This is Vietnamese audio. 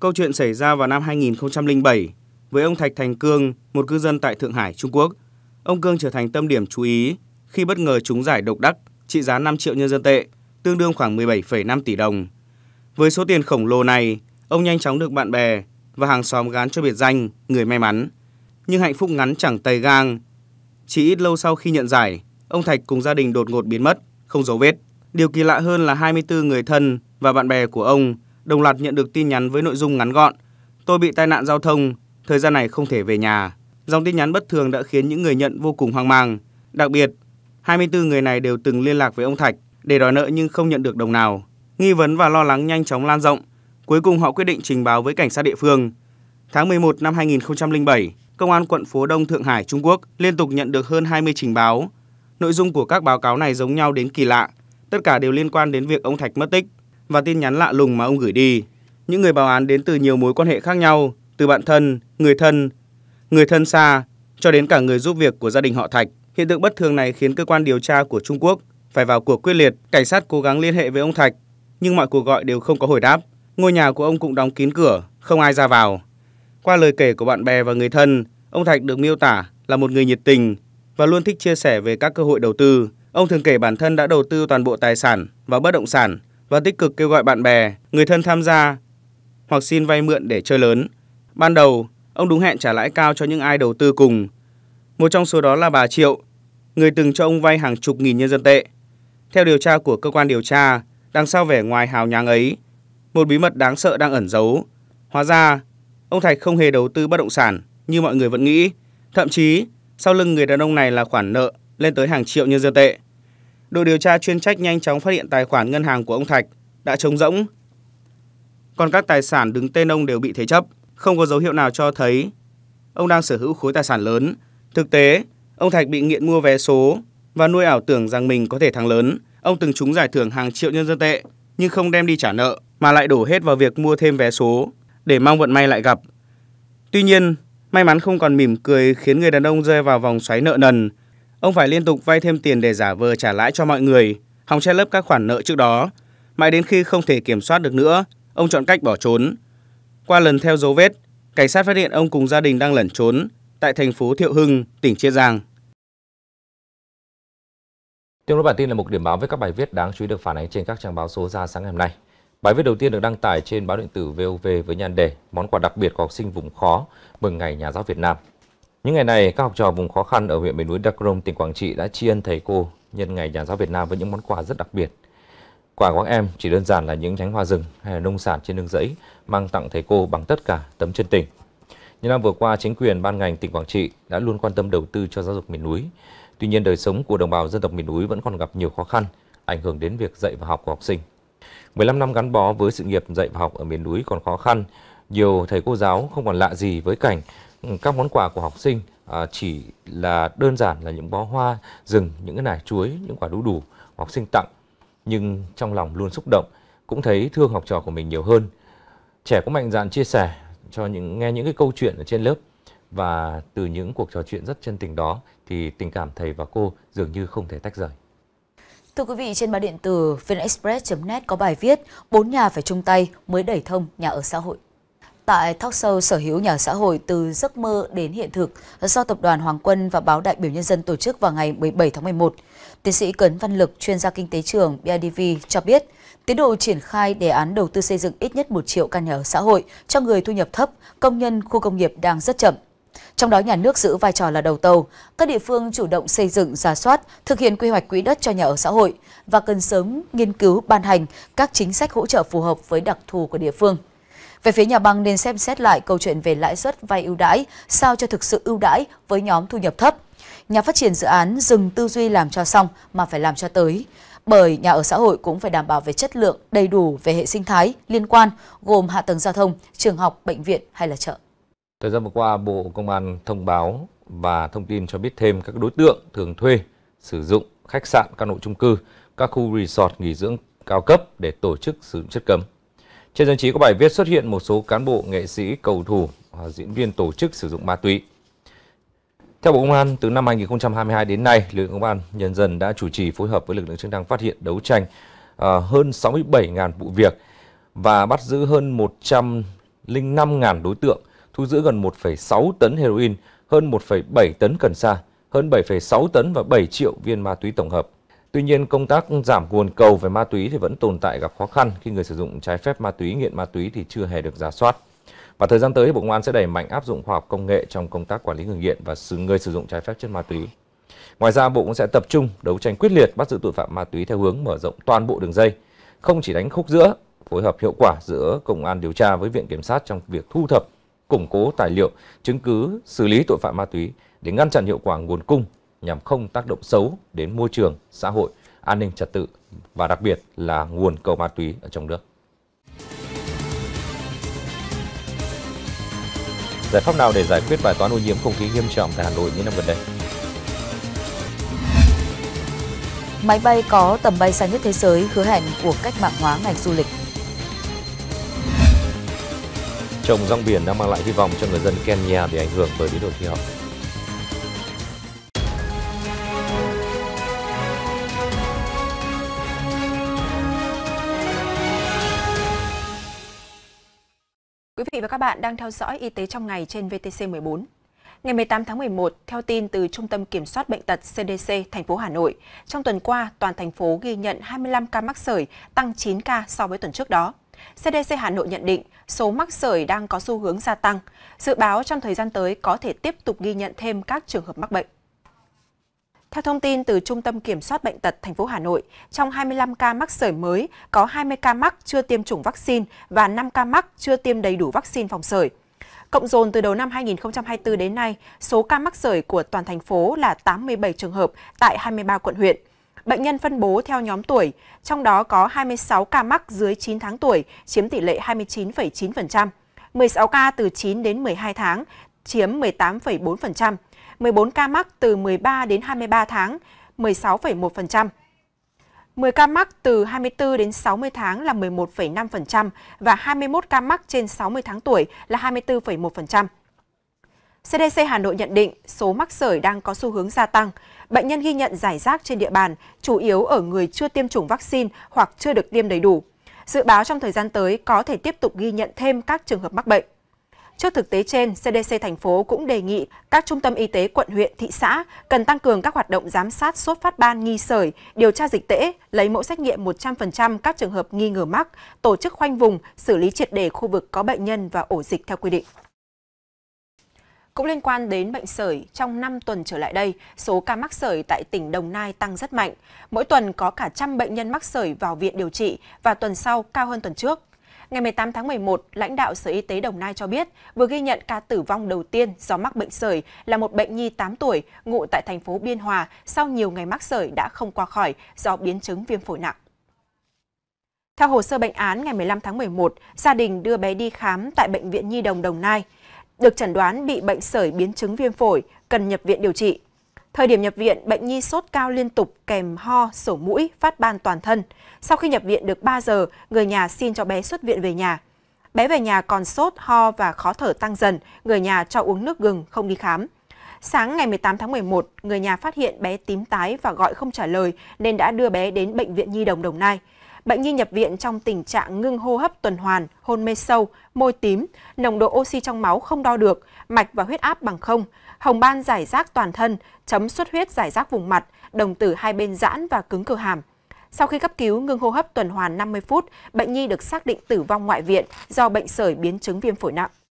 Câu chuyện xảy ra vào năm 2007 với ông Thạch Thành Cương, một cư dân tại Thượng Hải, Trung Quốc. Ông Cương trở thành tâm điểm chú ý khi bất ngờ trúng giải độc đắc trị giá 5 triệu nhân dân tệ, tương đương khoảng 17,5 tỷ đồng. Với số tiền khổng lồ này, ông nhanh chóng được bạn bè và hàng xóm gán cho biệt danh người may mắn. Nhưng hạnh phúc ngắn chẳng tay gang. Chỉ ít lâu sau khi nhận giải, ông Thạch cùng gia đình đột ngột biến mất, không dấu vết. Điều kỳ lạ hơn là 24 người thân và bạn bè của ông đồng loạt nhận được tin nhắn với nội dung ngắn gọn. Tôi bị tai nạn giao thông, thời gian này không thể về nhà. Dòng tin nhắn bất thường đã khiến những người nhận vô cùng hoang mang. Đặc biệt, 24 người này đều từng liên lạc với ông Thạch để đòi nợ nhưng không nhận được đồng nào. Nghi vấn và lo lắng nhanh chóng lan rộng. Cuối cùng họ quyết định trình báo với cảnh sát địa phương. Tháng 11 năm 2007, Công an quận Phố Đông Thượng Hải, Trung Quốc liên tục nhận được hơn 20 trình báo. Nội dung của các báo cáo này giống nhau đến kỳ lạ, tất cả đều liên quan đến việc ông Thạch mất tích và tin nhắn lạ lùng mà ông gửi đi. Những người báo án đến từ nhiều mối quan hệ khác nhau, từ bạn thân, người thân, người thân xa cho đến cả người giúp việc của gia đình họ Thạch. Hiện tượng bất thường này khiến cơ quan điều tra của Trung Quốc phải vào cuộc quyết liệt. Cảnh sát cố gắng liên hệ với ông Thạch, nhưng mọi cuộc gọi đều không có hồi đáp. Ngôi nhà của ông cũng đóng kín cửa, không ai ra vào. Qua lời kể của bạn bè và người thân, ông Thạch được miêu tả là một người nhiệt tình và luôn thích chia sẻ về các cơ hội đầu tư. Ông thường kể bản thân đã đầu tư toàn bộ tài sản vào bất động sản và tích cực kêu gọi bạn bè, người thân tham gia hoặc xin vay mượn để chơi lớn. Ban đầu, ông đúng hẹn trả lãi cao cho những ai đầu tư cùng. Một trong số đó là bà Triệu, người từng cho ông vay hàng chục nghìn nhân dân tệ. Theo điều tra của cơ quan điều tra, đằng sau vẻ ngoài hào nhoáng ấy, một bí mật đáng sợ đang ẩn giấu. Hóa ra, ông Thạch không hề đầu tư bất động sản như mọi người vẫn nghĩ. Thậm chí, sau lưng người đàn ông này là khoản nợ lên tới hàng triệu nhân dân tệ đội điều tra chuyên trách nhanh chóng phát hiện tài khoản ngân hàng của ông Thạch đã trống rỗng. Còn các tài sản đứng tên ông đều bị thế chấp, không có dấu hiệu nào cho thấy ông đang sở hữu khối tài sản lớn. Thực tế, ông Thạch bị nghiện mua vé số và nuôi ảo tưởng rằng mình có thể thắng lớn. Ông từng trúng giải thưởng hàng triệu nhân dân tệ nhưng không đem đi trả nợ mà lại đổ hết vào việc mua thêm vé số để mong vận may lại gặp. Tuy nhiên, may mắn không còn mỉm cười khiến người đàn ông rơi vào vòng xoáy nợ nần Ông phải liên tục vay thêm tiền để giả vờ trả lãi cho mọi người, hòng che lấp các khoản nợ trước đó. Mãi đến khi không thể kiểm soát được nữa, ông chọn cách bỏ trốn. Qua lần theo dấu vết, cảnh sát phát hiện ông cùng gia đình đang lẩn trốn tại thành phố Thiệu Hưng, tỉnh Chiết Giang. Tiếp nối bản tin là một điểm báo với các bài viết đáng chú ý được phản ánh trên các trang báo số ra sáng ngày hôm nay. Bài viết đầu tiên được đăng tải trên báo điện tử VOV với nhan đề Món quà đặc biệt của học sinh vùng khó mừng ngày nhà giáo Việt Nam. Những ngày này, các học trò vùng khó khăn ở huyện miền núi Đắk Rông, tỉnh Quảng Trị đã tri ân thầy cô nhân ngày nhà giáo Việt Nam với những món quà rất đặc biệt. Quà của các em chỉ đơn giản là những nhánh hoa rừng hay là nông sản trên nương rẫy mang tặng thầy cô bằng tất cả tấm chân tình. Những năm vừa qua, chính quyền ban ngành tỉnh Quảng Trị đã luôn quan tâm đầu tư cho giáo dục miền núi. Tuy nhiên, đời sống của đồng bào dân tộc miền núi vẫn còn gặp nhiều khó khăn, ảnh hưởng đến việc dạy và học của học sinh. 15 năm gắn bó với sự nghiệp dạy và học ở miền núi còn khó khăn, nhiều thầy cô giáo không còn lạ gì với cảnh ừ, các món quà của học sinh à, chỉ là đơn giản là những bó hoa rừng, những cái nải chuối, những quả đu đủ học sinh tặng nhưng trong lòng luôn xúc động, cũng thấy thương học trò của mình nhiều hơn. Trẻ cũng mạnh dạn chia sẻ cho những nghe những cái câu chuyện ở trên lớp và từ những cuộc trò chuyện rất chân tình đó thì tình cảm thầy và cô dường như không thể tách rời. Thưa quý vị, trên báo điện tử VnExpress.net có bài viết bốn nhà phải chung tay mới đẩy thông nhà ở xã hội tại talk show sở hữu nhà xã hội từ giấc mơ đến hiện thực do Tập đoàn Hoàng Quân và Báo Đại biểu Nhân dân tổ chức vào ngày 17 tháng 11. Tiến sĩ Cấn Văn Lực, chuyên gia kinh tế trường BIDV cho biết, tiến độ triển khai đề án đầu tư xây dựng ít nhất 1 triệu căn nhà ở xã hội cho người thu nhập thấp, công nhân khu công nghiệp đang rất chậm. Trong đó nhà nước giữ vai trò là đầu tàu, các địa phương chủ động xây dựng, giả soát, thực hiện quy hoạch quỹ đất cho nhà ở xã hội và cần sớm nghiên cứu ban hành các chính sách hỗ trợ phù hợp với đặc thù của địa phương. Về phía nhà băng nên xem xét lại câu chuyện về lãi suất vay ưu đãi, sao cho thực sự ưu đãi với nhóm thu nhập thấp. Nhà phát triển dự án dừng tư duy làm cho xong mà phải làm cho tới. Bởi nhà ở xã hội cũng phải đảm bảo về chất lượng đầy đủ về hệ sinh thái liên quan gồm hạ tầng giao thông, trường học, bệnh viện hay là chợ. Thời gian vừa qua, Bộ Công an thông báo và thông tin cho biết thêm các đối tượng thường thuê, sử dụng khách sạn, căn hộ chung cư, các khu resort nghỉ dưỡng cao cấp để tổ chức sử dụng chất cấm. Trên dân trí có bài viết xuất hiện một số cán bộ, nghệ sĩ, cầu thủ, diễn viên tổ chức sử dụng ma túy. Theo Bộ Công an, từ năm 2022 đến nay, lực lượng công an nhân dân đã chủ trì phối hợp với lực lượng chức năng phát hiện đấu tranh à, hơn 67.000 vụ việc và bắt giữ hơn 105.000 đối tượng, thu giữ gần 1,6 tấn heroin, hơn 1,7 tấn cần sa, hơn 7,6 tấn và 7 triệu viên ma túy tổng hợp. Tuy nhiên, công tác giảm nguồn cầu về ma túy thì vẫn tồn tại gặp khó khăn khi người sử dụng trái phép ma túy, nghiện ma túy thì chưa hề được giả soát. Và thời gian tới, Bộ Công an sẽ đẩy mạnh áp dụng khoa học công nghệ trong công tác quản lý người nghiện và xử người sử dụng trái phép chất ma túy. Ngoài ra, Bộ cũng sẽ tập trung đấu tranh quyết liệt bắt giữ tội phạm ma túy theo hướng mở rộng toàn bộ đường dây, không chỉ đánh khúc giữa, phối hợp hiệu quả giữa Công an điều tra với Viện Kiểm sát trong việc thu thập, củng cố tài liệu, chứng cứ, xử lý tội phạm ma túy để ngăn chặn hiệu quả nguồn cung nhằm không tác động xấu đến môi trường, xã hội, an ninh trật tự và đặc biệt là nguồn cầu ma túy ở trong nước. Giải pháp nào để giải quyết bài toán ô nhiễm không khí nghiêm trọng tại Hà Nội những năm gần đây? Máy bay có tầm bay xa nhất thế giới hứa hẹn cuộc cách mạng hóa ngành du lịch. Trồng rong biển đang mang lại hy vọng cho người dân Kenya bị ảnh hưởng bởi biến đổi khí hậu. Quý vị và các bạn đang theo dõi Y tế trong ngày trên VTC14. Ngày 18 tháng 11, theo tin từ Trung tâm Kiểm soát Bệnh tật CDC thành phố Hà Nội, trong tuần qua, toàn thành phố ghi nhận 25 ca mắc sởi, tăng 9 ca so với tuần trước đó. CDC Hà Nội nhận định số mắc sởi đang có xu hướng gia tăng. Dự báo trong thời gian tới có thể tiếp tục ghi nhận thêm các trường hợp mắc bệnh. Theo thông tin từ Trung tâm Kiểm soát Bệnh tật thành phố Hà Nội, trong 25 ca mắc sởi mới, có 20 ca mắc chưa tiêm chủng vaccine và 5 ca mắc chưa tiêm đầy đủ vaccine phòng sởi. Cộng dồn từ đầu năm 2024 đến nay, số ca mắc sởi của toàn thành phố là 87 trường hợp tại 23 quận huyện. Bệnh nhân phân bố theo nhóm tuổi, trong đó có 26 ca mắc dưới 9 tháng tuổi, chiếm tỷ lệ 29,9%, 16 ca từ 9 đến 12 tháng, chiếm 18,4%, 14 ca mắc từ 13 đến 23 tháng, 16,1%. 10 ca mắc từ 24 đến 60 tháng là 11,5% và 21 ca mắc trên 60 tháng tuổi là 24,1%. CDC Hà Nội nhận định số mắc sởi đang có xu hướng gia tăng. Bệnh nhân ghi nhận giải rác trên địa bàn, chủ yếu ở người chưa tiêm chủng vaccine hoặc chưa được tiêm đầy đủ. Dự báo trong thời gian tới có thể tiếp tục ghi nhận thêm các trường hợp mắc bệnh. Trước thực tế trên, CDC thành phố cũng đề nghị các trung tâm y tế quận huyện, thị xã cần tăng cường các hoạt động giám sát sốt phát ban nghi sởi, điều tra dịch tễ, lấy mẫu xét nghiệm 100% các trường hợp nghi ngờ mắc, tổ chức khoanh vùng, xử lý triệt đề khu vực có bệnh nhân và ổ dịch theo quy định. Cũng liên quan đến bệnh sởi, trong 5 tuần trở lại đây, số ca mắc sởi tại tỉnh Đồng Nai tăng rất mạnh. Mỗi tuần có cả trăm bệnh nhân mắc sởi vào viện điều trị và tuần sau cao hơn tuần trước. Ngày 18 tháng 11, lãnh đạo Sở Y tế Đồng Nai cho biết vừa ghi nhận ca tử vong đầu tiên do mắc bệnh sởi là một bệnh nhi 8 tuổi ngụ tại thành phố Biên Hòa sau nhiều ngày mắc sởi đã không qua khỏi do biến chứng viêm phổi nặng. Theo hồ sơ bệnh án ngày 15 tháng 11, gia đình đưa bé đi khám tại Bệnh viện Nhi đồng Đồng Nai. Được chẩn đoán bị bệnh sởi biến chứng viêm phổi, cần nhập viện điều trị. Thời điểm nhập viện, bệnh nhi sốt cao liên tục kèm ho, sổ mũi, phát ban toàn thân. Sau khi nhập viện được 3 giờ, người nhà xin cho bé xuất viện về nhà. Bé về nhà còn sốt, ho và khó thở tăng dần, người nhà cho uống nước gừng, không đi khám. Sáng ngày 18 tháng 11, người nhà phát hiện bé tím tái và gọi không trả lời nên đã đưa bé đến Bệnh viện Nhi Đồng Đồng Nai. Bệnh nhi nhập viện trong tình trạng ngưng hô hấp tuần hoàn, hôn mê sâu, môi tím, nồng độ oxy trong máu không đo được, mạch và huyết áp bằng không, hồng ban giải rác toàn thân, chấm xuất huyết giải rác vùng mặt, đồng tử hai bên giãn và cứng cơ hàm. Sau khi cấp cứu ngưng hô hấp tuần hoàn 50 phút, bệnh nhi được xác định tử vong ngoại viện do bệnh sởi biến chứng viêm phổi nặng.